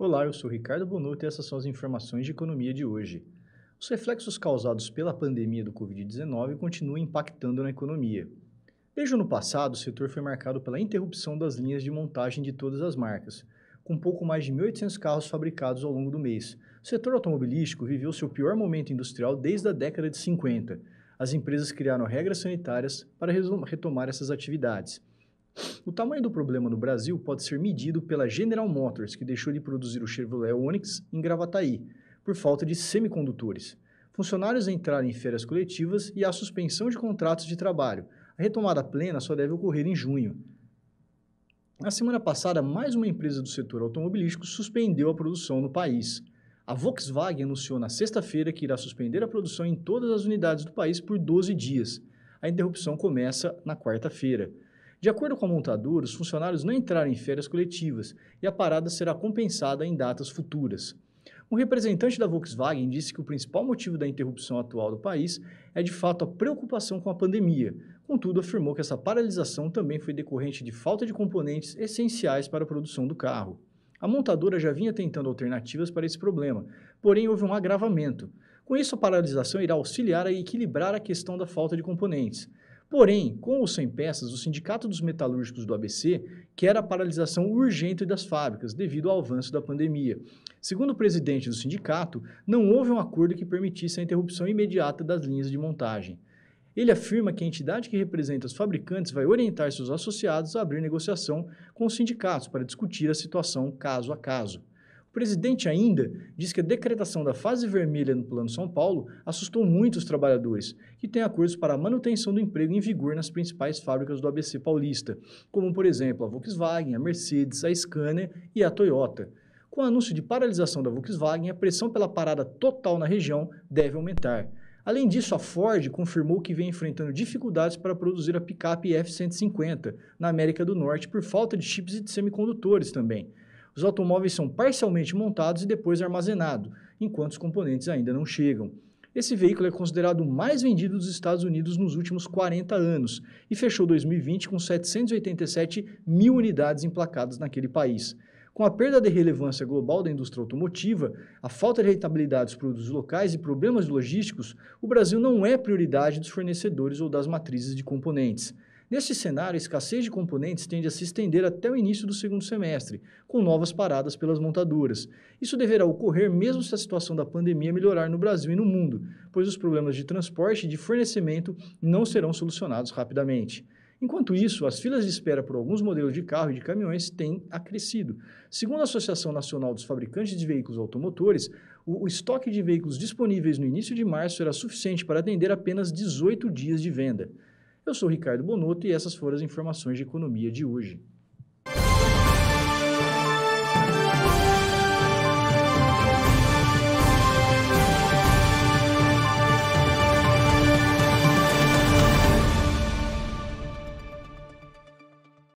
Olá, eu sou Ricardo Bonotto e essas são as informações de economia de hoje. Os reflexos causados pela pandemia do Covid-19 continuam impactando na economia. Desde o ano passado, o setor foi marcado pela interrupção das linhas de montagem de todas as marcas, com pouco mais de 1.800 carros fabricados ao longo do mês. O setor automobilístico viveu seu pior momento industrial desde a década de 50. As empresas criaram regras sanitárias para retomar essas atividades. O tamanho do problema no Brasil pode ser medido pela General Motors, que deixou de produzir o Chevrolet Onix em Gravataí, por falta de semicondutores. Funcionários entraram em férias coletivas e há suspensão de contratos de trabalho. A retomada plena só deve ocorrer em junho. Na semana passada, mais uma empresa do setor automobilístico suspendeu a produção no país. A Volkswagen anunciou na sexta-feira que irá suspender a produção em todas as unidades do país por 12 dias. A interrupção começa na quarta-feira. De acordo com a montadora, os funcionários não entraram em férias coletivas e a parada será compensada em datas futuras. Um representante da Volkswagen disse que o principal motivo da interrupção atual do país é de fato a preocupação com a pandemia. Contudo, afirmou que essa paralisação também foi decorrente de falta de componentes essenciais para a produção do carro. A montadora já vinha tentando alternativas para esse problema, porém houve um agravamento. Com isso, a paralisação irá auxiliar a equilibrar a questão da falta de componentes. Porém, com ou sem peças, o Sindicato dos Metalúrgicos do ABC quer a paralisação urgente das fábricas devido ao avanço da pandemia. Segundo o presidente do sindicato, não houve um acordo que permitisse a interrupção imediata das linhas de montagem. Ele afirma que a entidade que representa os fabricantes vai orientar seus associados a abrir negociação com os sindicatos para discutir a situação caso a caso presidente ainda diz que a decretação da fase vermelha no Plano São Paulo assustou muito os trabalhadores, que têm acordos para a manutenção do emprego em vigor nas principais fábricas do ABC paulista, como, por exemplo, a Volkswagen, a Mercedes, a Scania e a Toyota. Com o anúncio de paralisação da Volkswagen, a pressão pela parada total na região deve aumentar. Além disso, a Ford confirmou que vem enfrentando dificuldades para produzir a picape F-150 na América do Norte por falta de chips e de semicondutores também. Os automóveis são parcialmente montados e depois armazenados, enquanto os componentes ainda não chegam. Esse veículo é considerado o mais vendido dos Estados Unidos nos últimos 40 anos e fechou 2020 com 787 mil unidades emplacadas naquele país. Com a perda de relevância global da indústria automotiva, a falta de rentabilidade dos produtos locais e problemas logísticos, o Brasil não é prioridade dos fornecedores ou das matrizes de componentes. Neste cenário, a escassez de componentes tende a se estender até o início do segundo semestre, com novas paradas pelas montadoras. Isso deverá ocorrer mesmo se a situação da pandemia melhorar no Brasil e no mundo, pois os problemas de transporte e de fornecimento não serão solucionados rapidamente. Enquanto isso, as filas de espera por alguns modelos de carro e de caminhões têm acrescido. Segundo a Associação Nacional dos Fabricantes de Veículos Automotores, o, o estoque de veículos disponíveis no início de março era suficiente para atender apenas 18 dias de venda. Eu sou Ricardo Bonotto e essas foram as informações de economia de hoje.